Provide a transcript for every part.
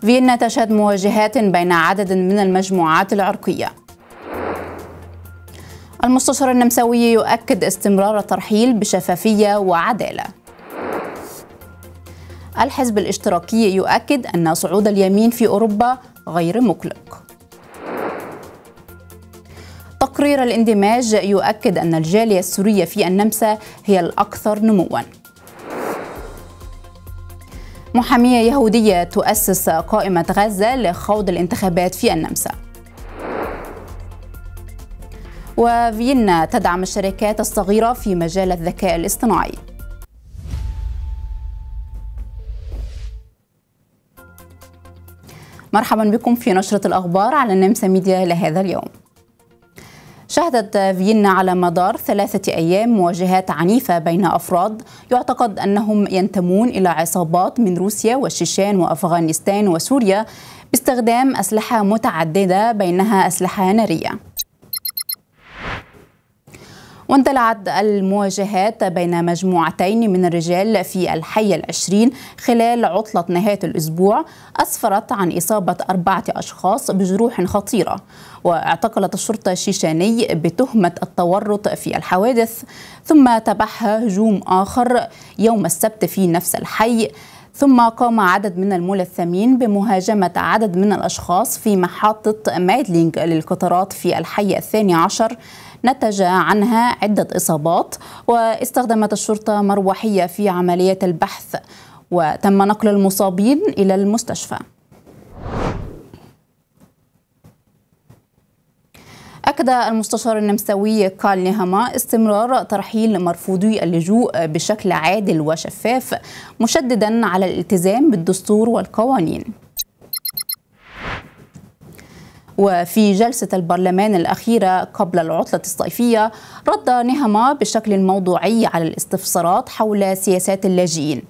فيينا تشهد مواجهات بين عدد من المجموعات العرقية المستشار النمساوي يؤكد استمرار الترحيل بشفافية وعدالة الحزب الاشتراكي يؤكد أن صعود اليمين في أوروبا غير مقلق تقرير الاندماج يؤكد أن الجالية السورية في النمسا هي الأكثر نمواً محامية يهودية تؤسس قائمة غزة لخوض الانتخابات في النمسا وفيينا تدعم الشركات الصغيرة في مجال الذكاء الاصطناعي مرحبا بكم في نشرة الأخبار على النمسا ميديا لهذا اليوم شهدت فيينا على مدار ثلاثة أيام مواجهات عنيفة بين أفراد يعتقد أنهم ينتمون إلى عصابات من روسيا والشيشان وأفغانستان وسوريا باستخدام أسلحة متعددة بينها أسلحة نارية واندلعت المواجهات بين مجموعتين من الرجال في الحي العشرين خلال عطلة نهاية الأسبوع أسفرت عن إصابة أربعة أشخاص بجروح خطيرة واعتقلت الشرطة الشيشاني بتهمة التورط في الحوادث ثم تبعها هجوم آخر يوم السبت في نفس الحي ثم قام عدد من الملثمين بمهاجمة عدد من الأشخاص في محطة مايدلينغ للقطارات في الحي الثاني عشر نتج عنها عدة إصابات واستخدمت الشرطة مروحية في عملية البحث وتم نقل المصابين إلى المستشفى أكد المستشار النمساوي كارل نهما استمرار ترحيل مرفوضي اللجوء بشكل عادل وشفاف مشددا على الالتزام بالدستور والقوانين وفي جلسة البرلمان الأخيرة قبل العطلة الصيفية رد نهما بشكل موضوعي على الاستفسارات حول سياسات اللاجئين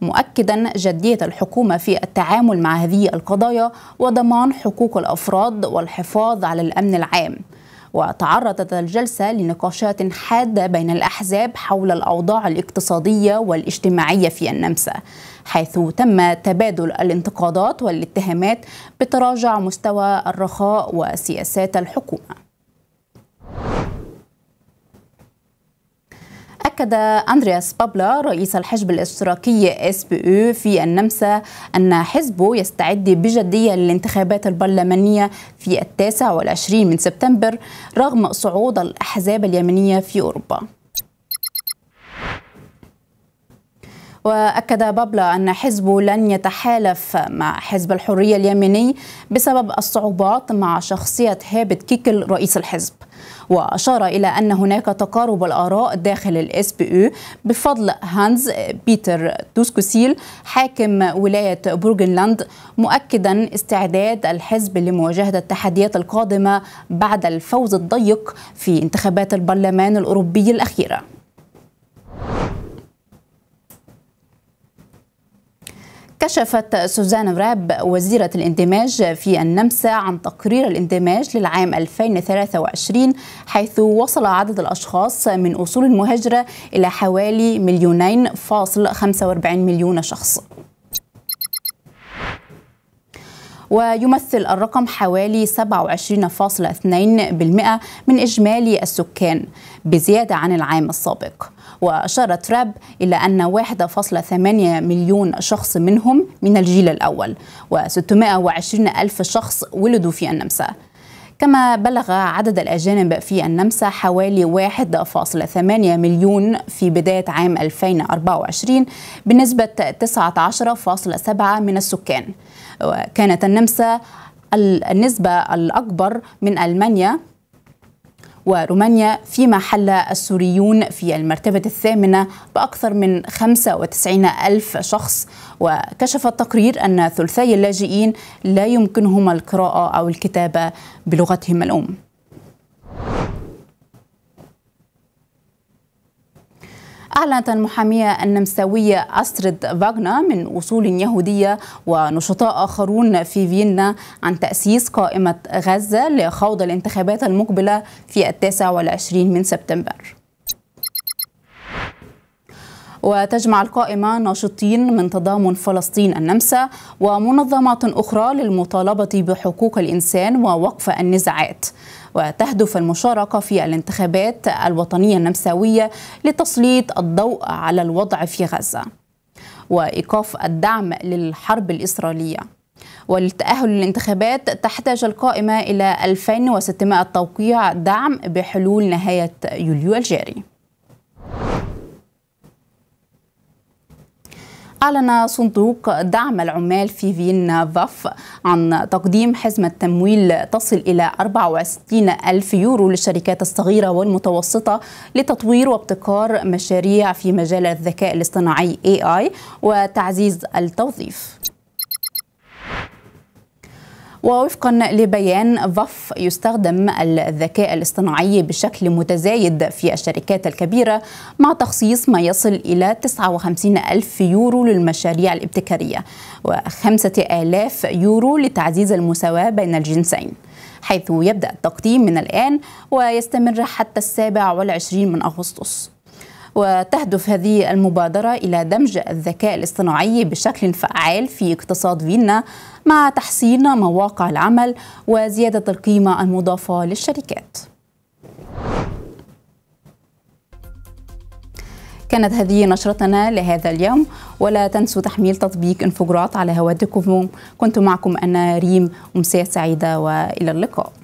مؤكدا جدية الحكومة في التعامل مع هذه القضايا وضمان حقوق الأفراد والحفاظ على الأمن العام وتعرضت الجلسة لنقاشات حادة بين الأحزاب حول الأوضاع الاقتصادية والاجتماعية في النمسا حيث تم تبادل الانتقادات والاتهامات بتراجع مستوى الرخاء وسياسات الحكومه أكد أندرياس بابلا رئيس الحزب الاشتراكي اس بي او في النمسا أن حزبه يستعد بجدية للانتخابات البرلمانية في التاسع والعشرين من سبتمبر رغم صعود الأحزاب اليمنية في أوروبا وأكد بابلا أن حزبه لن يتحالف مع حزب الحرية اليمني بسبب الصعوبات مع شخصية هابت كيكل رئيس الحزب وأشار إلى أن هناك تقارب الآراء داخل الاس بي بفضل هانز بيتر دوسكوسيل حاكم ولاية بورغنلاند مؤكدا استعداد الحزب لمواجهة التحديات القادمة بعد الفوز الضيق في انتخابات البرلمان الأوروبي الأخيرة كشفت سوزان راب وزيرة الاندماج في النمسا عن تقرير الاندماج للعام 2023 حيث وصل عدد الأشخاص من أصول المهاجرة إلى حوالي مليونين فاصل 45 مليون شخص ويمثل الرقم حوالي 27.2% من إجمالي السكان بزيادة عن العام السابق وأشارت راب إلى أن 1.8 مليون شخص منهم من الجيل الأول و620 ألف شخص ولدوا في النمسا كما بلغ عدد الأجانب في النمسا حوالي 1.8 مليون في بداية عام 2024 بنسبة 19.7 من السكان وكانت النمسا النسبة الأكبر من ألمانيا ورومانيا فيما حل السوريون في المرتبة الثامنة بأكثر من 95 ألف شخص وكشف التقرير أن ثلثي اللاجئين لا يمكنهم القراءة أو الكتابة بلغتهم الأم أعلنت المحامية النمساوية أسترد فاغنا من أصول يهودية ونشطاء آخرون في فيينا عن تأسيس قائمة غزة لخوض الانتخابات المقبلة في التاسع والعشرين من سبتمبر وتجمع القائمة ناشطين من تضامن فلسطين النمسا ومنظمات أخرى للمطالبة بحقوق الإنسان ووقف النزاعات وتهدف المشاركة في الانتخابات الوطنية النمساوية لتسليط الضوء على الوضع في غزة وإيقاف الدعم للحرب الإسرائيلية وللتأهل للانتخابات تحتاج القائمة إلى 2600 توقيع دعم بحلول نهاية يوليو الجاري أعلن صندوق دعم العمال في فيينا فاف عن تقديم حزمة تمويل تصل إلى 64 ألف يورو للشركات الصغيرة والمتوسطة لتطوير وابتكار مشاريع في مجال الذكاء الاصطناعي AI وتعزيز التوظيف ووفقا لبيان ظف يستخدم الذكاء الاصطناعي بشكل متزايد في الشركات الكبيرة مع تخصيص ما يصل إلى 59 ألف يورو للمشاريع الابتكارية و5 آلاف يورو لتعزيز المساواة بين الجنسين حيث يبدأ التقديم من الآن ويستمر حتى السابع والعشرين من أغسطس وتهدف هذه المبادرة إلى دمج الذكاء الاصطناعي بشكل فعال في اقتصاد فيينا مع تحسين مواقع العمل وزيادة القيمة المضافة للشركات كانت هذه نشرتنا لهذا اليوم ولا تنسوا تحميل تطبيق انفجرات على هواتفكم كنت معكم أنا ريم أمسية سعيدة وإلى اللقاء